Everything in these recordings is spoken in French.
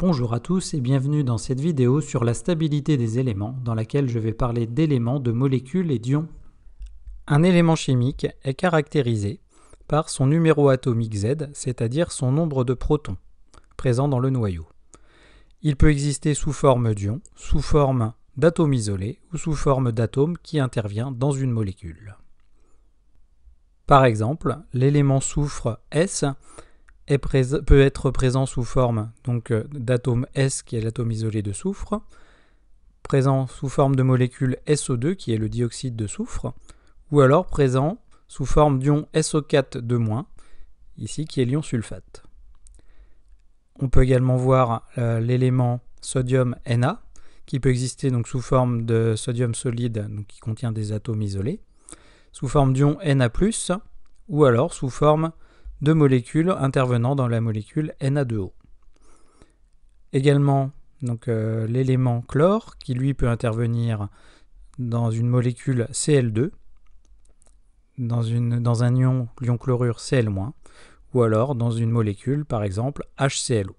Bonjour à tous et bienvenue dans cette vidéo sur la stabilité des éléments dans laquelle je vais parler d'éléments, de molécules et d'ions. Un élément chimique est caractérisé par son numéro atomique Z, c'est-à-dire son nombre de protons présents dans le noyau. Il peut exister sous forme d'ions, sous forme d'atomes isolés ou sous forme d'atomes qui intervient dans une molécule. Par exemple, l'élément soufre S peut être présent sous forme donc euh, d'atome S qui est l'atome isolé de soufre, présent sous forme de molécule SO2 qui est le dioxyde de soufre, ou alors présent sous forme d'ion SO4 de ici qui est l'ion sulfate. On peut également voir euh, l'élément sodium Na qui peut exister donc sous forme de sodium solide qui contient des atomes isolés, sous forme d'ion Na+ ou alors sous forme de molécules intervenant dans la molécule Na2O. Également, donc euh, l'élément chlore qui lui peut intervenir dans une molécule Cl2, dans, dans un ion, l'ion chlorure Cl-, ou alors dans une molécule, par exemple HClO.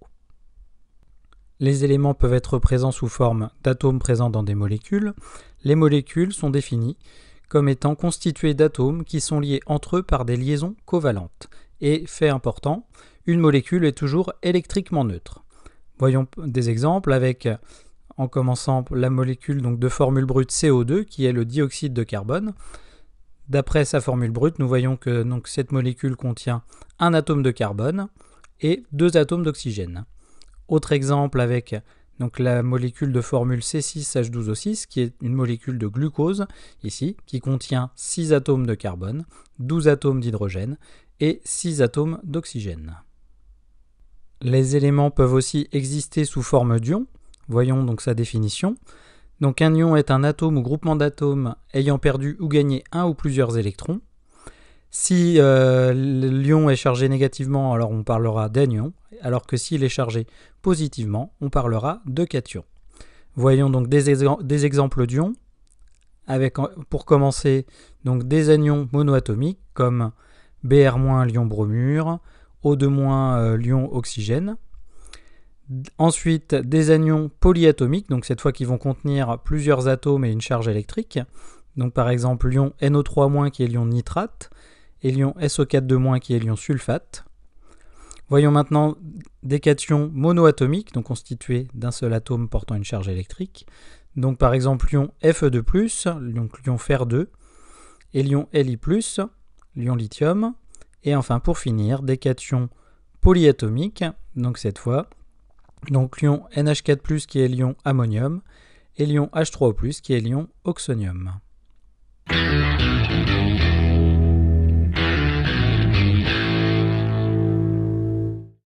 Les éléments peuvent être présents sous forme d'atomes présents dans des molécules. Les molécules sont définies comme étant constituées d'atomes qui sont liés entre eux par des liaisons covalentes et fait important, une molécule est toujours électriquement neutre. Voyons des exemples avec, en commençant la molécule donc de formule brute CO2, qui est le dioxyde de carbone. D'après sa formule brute, nous voyons que donc, cette molécule contient un atome de carbone et deux atomes d'oxygène. Autre exemple avec donc, la molécule de formule C6H12O6, qui est une molécule de glucose, ici, qui contient 6 atomes de carbone, 12 atomes d'hydrogène et 6 atomes d'oxygène. Les éléments peuvent aussi exister sous forme d'ions. Voyons donc sa définition. Donc un ion est un atome ou groupement d'atomes ayant perdu ou gagné un ou plusieurs électrons. Si euh, l'ion est chargé négativement, alors on parlera d'anion, alors que s'il est chargé positivement, on parlera de cation. Voyons donc des, exemples d'ions, avec pour commencer donc des anions monoatomiques comme Br-Lyon-Bromure, O2- euh, Lyon-Oxygène. Ensuite, des anions polyatomiques, donc cette fois qui vont contenir plusieurs atomes et une charge électrique. Donc par exemple, l'ion NO3- qui est l'ion nitrate, et l'ion so 4 qui est l'ion sulfate. Voyons maintenant des cations monoatomiques, donc constitués d'un seul atome portant une charge électrique. Donc par exemple l'ion Fe2+, donc l'ion Fer2 et l'ion Li+ l'ion lithium. Et enfin, pour finir, des cations polyatomiques, donc cette fois, donc l'ion NH4+, qui est l'ion ammonium, et l'ion H3O+, qui est l'ion oxonium.